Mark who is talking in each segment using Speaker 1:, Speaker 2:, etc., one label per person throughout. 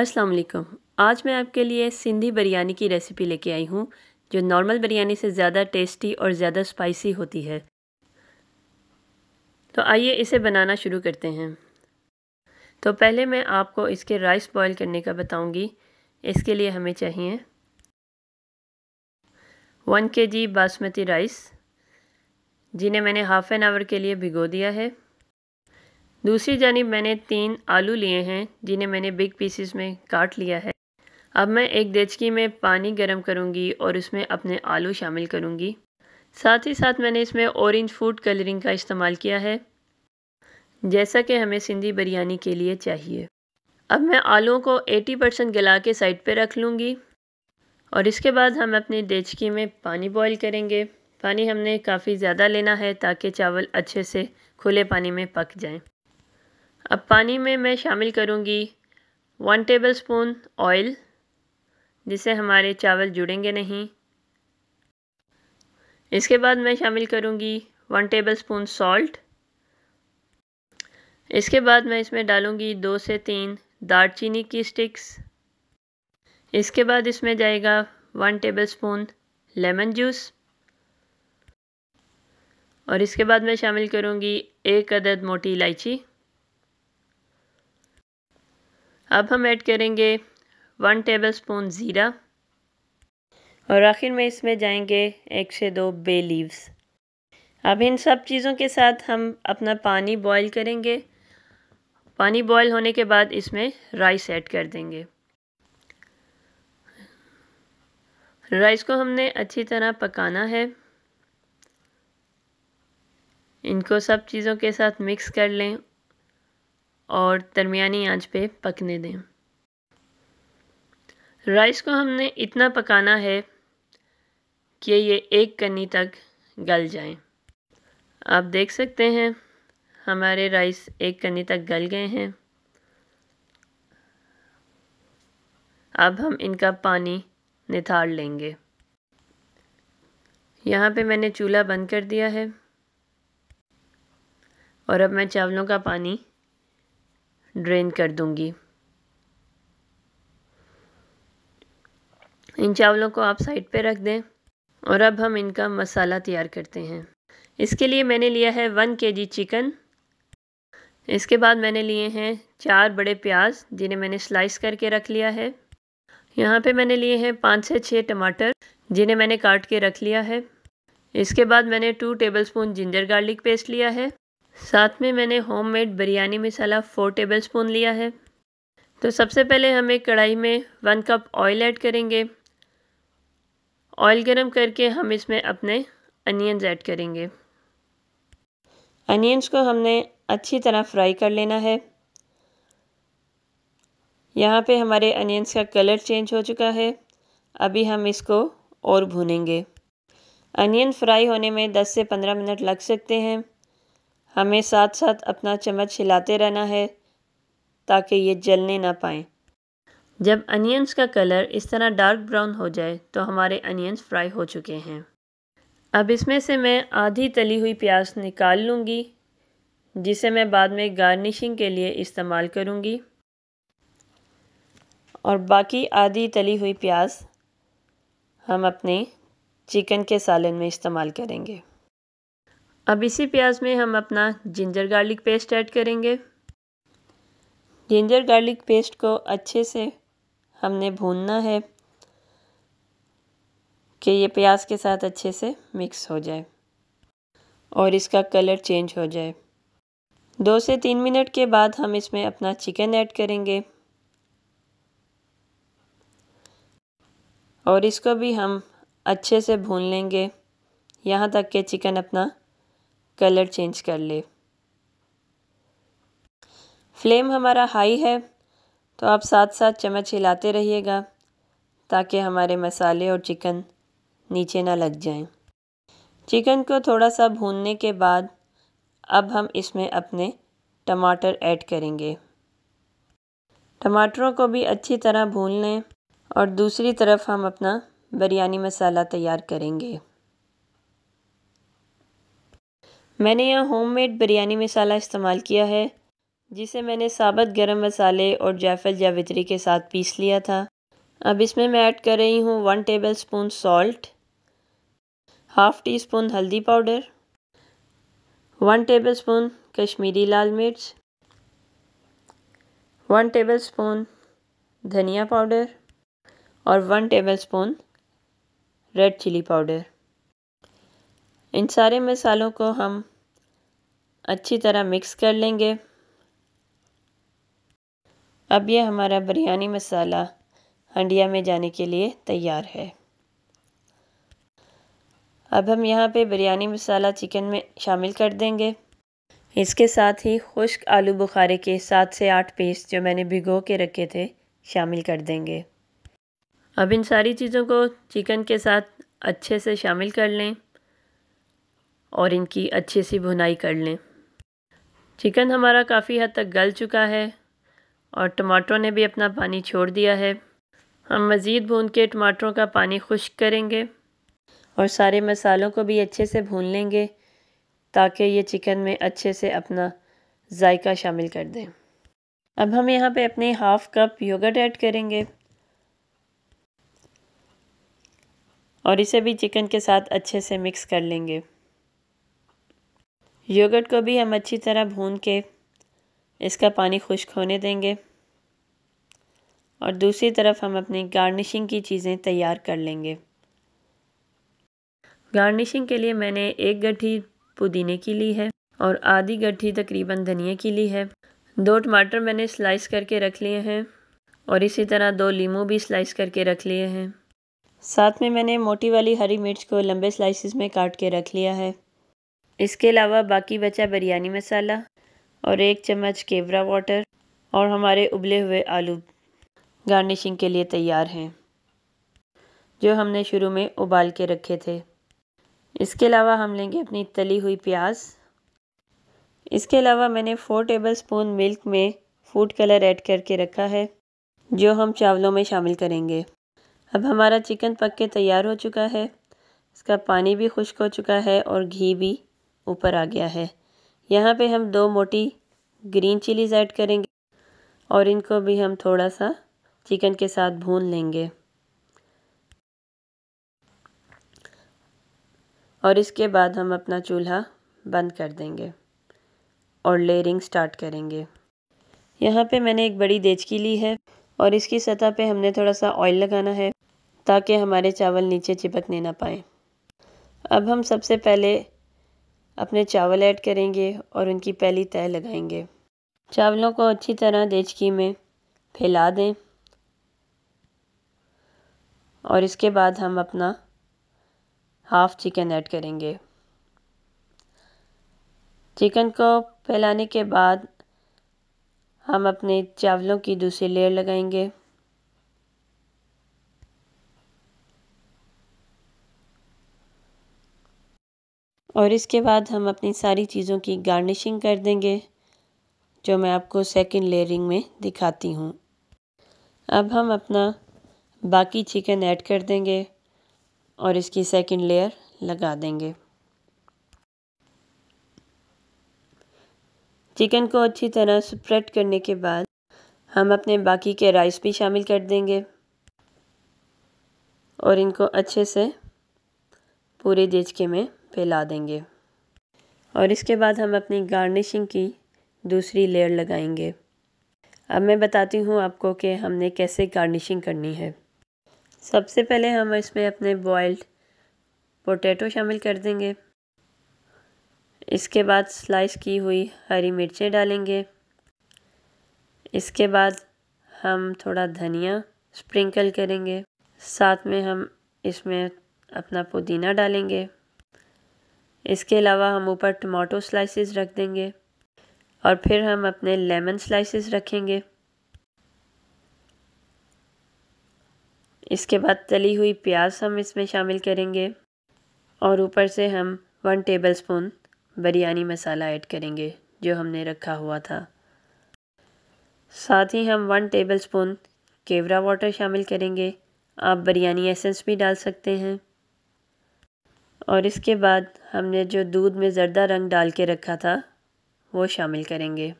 Speaker 1: अस्सलाम वालेकुम आज मैं आपके लिए सिंधी बिरयानी की रेसिपी लेके आई हूँ जो नॉर्मल बिरयानी से ज़्यादा टेस्टी और ज़्यादा स्पाइसी होती है तो आइए इसे बनाना शुरू करते हैं तो पहले मैं आपको इसके राइस बॉईल करने का बताऊंगी इसके लिए हमें चाहिए वन के जी बासमती राइस जिन्हें मैंने हाफ़ एन आवर के लिए भिगो दिया है दूसरी जानब मैंने तीन आलू लिए हैं जिन्हें मैंने बिग पीसीस में काट लिया है अब मैं एक देचकी में पानी गर्म करूँगी और उसमें अपने आलू शामिल करूँगी साथ ही साथ मैंने इसमें औरेंज फूड कलरिंग का इस्तेमाल किया है जैसा कि हमें सिंधी बिरयानी के लिए चाहिए अब मैं आलुओं को 80 परसेंट गला के साइड पर रख लूँगी और इसके बाद हम अपने देचकी में पानी बॉईल करेंगे पानी हमने काफ़ी ज़्यादा लेना है ताकि चावल अच्छे से खुले पानी में पक जाएं। अब पानी में मैं शामिल करूँगी वन टेबल स्पून ऑयल जिससे हमारे चावल जुड़ेंगे नहीं इसके बाद मैं शामिल करूँगी वन टेबल स्पून सॉल्ट इसके बाद मैं इसमें डालूँगी दो से तीन दालचीनी की स्टिक्स इसके बाद इसमें जाएगा one table spoon lemon juice और इसके बाद मैं शामिल करूँगी एक अदद मोटी इलायची अब हम ऐड करेंगे वन टेबल स्पून ज़ीरा और आखिर में इसमें जाएंगे एक से दो बे लीव्स अब इन सब चीज़ों के साथ हम अपना पानी बॉईल करेंगे पानी बॉईल होने के बाद इसमें राइस ऐड कर देंगे राइस को हमने अच्छी तरह पकाना है इनको सब चीज़ों के साथ मिक्स कर लें और दरमियानी आंच पे पकने दें राइस को हमने इतना पकाना है कि ये एक कनी तक गल जाएं। आप देख सकते हैं हमारे राइस एक कनी तक गल गए हैं अब हम इनका पानी निथार लेंगे यहाँ पे मैंने चूल्हा बंद कर दिया है और अब मैं चावलों का पानी ड्रेन कर दूंगी इन चावलों को आप साइड पे रख दें और अब हम इनका मसाला तैयार करते हैं इसके लिए मैंने लिया है वन के जी चिकन इसके बाद मैंने लिए हैं चार बड़े प्याज जिन्हें मैंने स्लाइस करके रख लिया है यहाँ पे मैंने लिए हैं पाँच से छः टमाटर जिन्हें मैंने काट के रख लिया है इसके बाद मैंने two tablespoon ginger garlic paste लिया है साथ में मैंने homemade biryani masala four table spoon लिया है तो सबसे पहले हम एक कढ़ाई में वन कप ऑयल ऐड करेंगे ऑयल गरम करके हम इसमें अपने अनियंस ऐड करेंगे अनियंस को हमने अच्छी तरह फ्राई कर लेना है यहाँ पे हमारे अनियंस का कलर चेंज हो चुका है अभी हम इसको और भूनेंगे अनियन फ्राई होने में 10 से 15 मिनट लग सकते हैं हमें साथ साथ अपना चम्मच हिलाते रहना है ताकि ये जलने ना पाए जब अनियंस का कलर इस तरह डार्क ब्राउन हो जाए तो हमारे अनियंस फ्राई हो चुके हैं अब इसमें से मैं आधी तली हुई प्याज निकाल लूँगी जिसे मैं बाद में गार्निशिंग के लिए इस्तेमाल करूँगी और बाकी आधी तली हुई प्याज हम अपने चिकन के सालन में इस्तेमाल करेंगे अब इसी प्याज में हम अपना जिंजर गार्लिक पेस्ट ऐड करेंगे जिंजर गार्लिक पेस्ट को अच्छे से हमने भूनना है कि ये प्याज के साथ अच्छे से मिक्स हो जाए और इसका कलर चेंज हो जाए दो से तीन मिनट के बाद हम इसमें अपना चिकन ऐड करेंगे और इसको भी हम अच्छे से भून लेंगे यहाँ तक कि चिकन अपना कलर चेंज कर ले फ्लेम हमारा हाई है तो आप साथ साथ चम्मच हिलाते रहिएगा ताकि हमारे मसाले और चिकन नीचे ना लग जाएं। चिकन को थोड़ा सा भूनने के बाद अब हम इसमें अपने टमाटर ऐड करेंगे टमाटरों को भी अच्छी तरह भून लें और दूसरी तरफ हम अपना बिरयानी मसाला तैयार करेंगे मैंने यहाँ होममेड बिरयानी मसाला इस्तेमाल किया है जिसे मैंने साबत गरम मसाले और जैफल जावित्री के साथ पीस लिया था अब इसमें मैं ऐड कर रही हूँ one table spoon salt half tea spoon हल्दी powder one table spoon Kashmiri लाल मिर्च वन टेबल स्पून धनिया पाउडर और one table spoon red chili powder इन सारे मसालों को हम अच्छी तरह मिक्स कर लेंगे अब ये हमारा बिरयानी मसाला हंडिया में जाने के लिए तैयार है अब हम यहाँ पे बिरयानी मसाला चिकन में शामिल कर देंगे इसके साथ ही खुश्क आलू बुखारे के सात से आठ पीस जो मैंने भिगो के रखे थे शामिल कर देंगे अब इन सारी चीज़ों को चिकन के साथ अच्छे से शामिल कर लें और इनकी अच्छी सी भुनाई कर लें चिकन हमारा काफ़ी हद तक गल चुका है और टमाटरों ने भी अपना पानी छोड़ दिया है हम मज़ीद भून के टमाटरों का पानी खुश्क करेंगे और सारे मसालों को भी अच्छे से भून लेंगे ताकि ये चिकन में अच्छे से अपना जायका शामिल कर दें अब हम यहाँ पे अपने हाफ़ कप योगर्ट ऐड करेंगे और इसे भी चिकन के साथ अच्छे से मिक्स कर लेंगे योगर्ट को भी हम अच्छी तरह भून के इसका पानी खुश्क होने देंगे और दूसरी तरफ हम अपनी गार्निशिंग की चीज़ें तैयार कर लेंगे गार्निशिंग के लिए मैंने एक गट्ठी पुदीने की ली है और आधी गट्ठी तकरीबन धनिया की ली है दो टमाटर मैंने स्लाइस करके रख लिए हैं और इसी तरह दो लीमू भी स्लाइस करके रख लिए हैं साथ में मैंने मोटी वाली हरी मिर्च को लंबे स्लाइसिस में काट के रख लिया है इसके अलावा बाकी बचा बिरयानी मसाला और एक चम्मच केवरा वाटर और हमारे उबले हुए आलू गार्निशिंग के लिए तैयार हैं जो हमने शुरू में उबाल के रखे थे इसके अलावा हम लेंगे अपनी तली हुई प्याज इसके अलावा मैंने फ़ोर टेबल स्पून मिल्क में फूड कलर ऐड करके रखा है जो हम चावलों में शामिल करेंगे अब हमारा चिकन पक के तैयार हो चुका है इसका पानी भी खुश्क हो चुका है और घी भी ऊपर आ गया है यहाँ पे हम दो मोटी ग्रीन चिलीज़ ऐड करेंगे और इनको भी हम थोड़ा सा चिकन के साथ भून लेंगे और इसके बाद हम अपना चूल्हा बंद कर देंगे और लेयरिंग स्टार्ट करेंगे यहाँ पे मैंने एक बड़ी देचकी ली है और इसकी सतह पे हमने थोड़ा सा ऑयल लगाना है ताकि हमारे चावल नीचे चिपकने ना पाए अब हम सबसे पहले अपने चावल ऐड करेंगे और उनकी पहली तह लगाएंगे चावलों को अच्छी तरह देचकी में फैला दें और इसके बाद हम अपना हाफ़ चिकन ऐड करेंगे चिकन को फैलाने के बाद हम अपने चावलों की दूसरी लेयर लगाएंगे और इसके बाद हम अपनी सारी चीज़ों की गार्निशिंग कर देंगे जो मैं आपको सेकंड लेयरिंग में दिखाती हूँ अब हम अपना बाकी चिकन ऐड कर देंगे और इसकी सेकंड लेयर लगा देंगे चिकन को अच्छी तरह स्प्रेड करने के बाद हम अपने बाकी के राइस भी शामिल कर देंगे और इनको अच्छे से पूरे देचके में फैला देंगे और इसके बाद हम अपनी गार्निशिंग की दूसरी लेयर लगाएंगे अब मैं बताती हूँ आपको कि हमने कैसे गार्निशिंग करनी है सबसे पहले हम इसमें अपने बॉयल्ड पोटैटो शामिल कर देंगे इसके बाद स्लाइस की हुई हरी मिर्चें डालेंगे इसके बाद हम थोड़ा धनिया स्प्रिंकल करेंगे साथ में हम इसमें अपना पुदीना डालेंगे इसके अलावा हम ऊपर टमाटो स्लाइसेस रख देंगे और फिर हम अपने लेमन स्लाइसेस रखेंगे इसके बाद तली हुई प्याज हम इसमें शामिल करेंगे और ऊपर से हम one table spoon biryani masala add करेंगे जो हमने रखा हुआ था साथ ही हम one table spoon kewra water शामिल करेंगे आप बिरयानी एसेंस भी डाल सकते हैं और इसके बाद हमने जो दूध में ज़रदा रंग डाल के रखा था वो शामिल करेंगे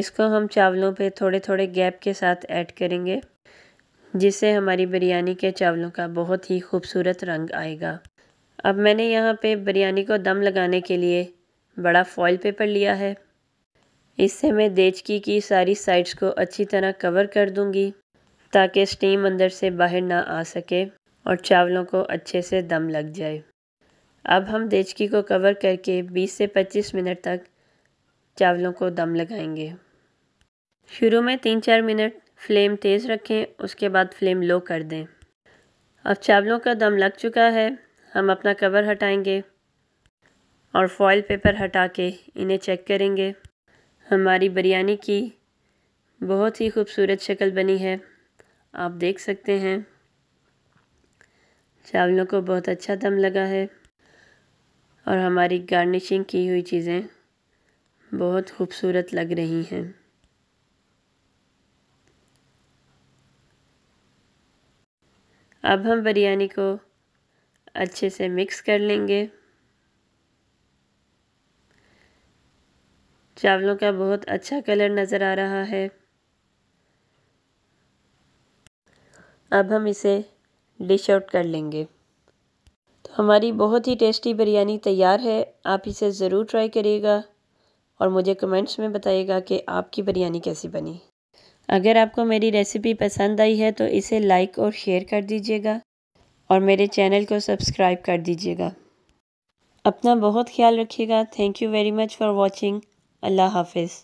Speaker 1: इसको हम चावलों पे थोड़े थोड़े गैप के साथ ऐड करेंगे जिससे हमारी बिरयानी के चावलों का बहुत ही खूबसूरत रंग आएगा अब मैंने यहाँ पे बिरयानी को दम लगाने के लिए बड़ा फॉयल पेपर लिया है इससे मैं देचकी की सारी साइड्स को अच्छी तरह कवर कर दूँगी ताकि स्टीम अंदर से बाहर ना आ सके और चावलों को अच्छे से दम लग जाए अब हम देचकी को कवर करके 20 से 25 मिनट तक चावलों को दम लगाएंगे शुरू में तीन चार मिनट फ्लेम तेज़ रखें उसके बाद फ्लेम लो कर दें अब चावलों का दम लग चुका है हम अपना कवर हटाएंगे और फॉइल पेपर हटा के इन्हें चेक करेंगे हमारी बिरयानी की बहुत ही खूबसूरत शक्ल बनी है आप देख सकते हैं चावलों को बहुत अच्छा दम लगा है और हमारी गार्निशिंग की हुई चीज़ें बहुत खूबसूरत लग रही हैं अब हम बिरयानी को अच्छे से मिक्स कर लेंगे चावलों का बहुत अच्छा कलर नज़र आ रहा है अब हम इसे डिश आउट कर लेंगे हमारी बहुत ही टेस्टी बिरयानी तैयार है आप इसे ज़रूर ट्राई करिएगा और मुझे कमेंट्स में बताइएगा कि आपकी बिरयानी कैसी बनी अगर आपको मेरी रेसिपी पसंद आई है तो इसे लाइक और शेयर कर दीजिएगा और मेरे चैनल को सब्सक्राइब कर दीजिएगा अपना बहुत ख्याल रखिएगा thank you very much for watching अल्लाह हाफिज़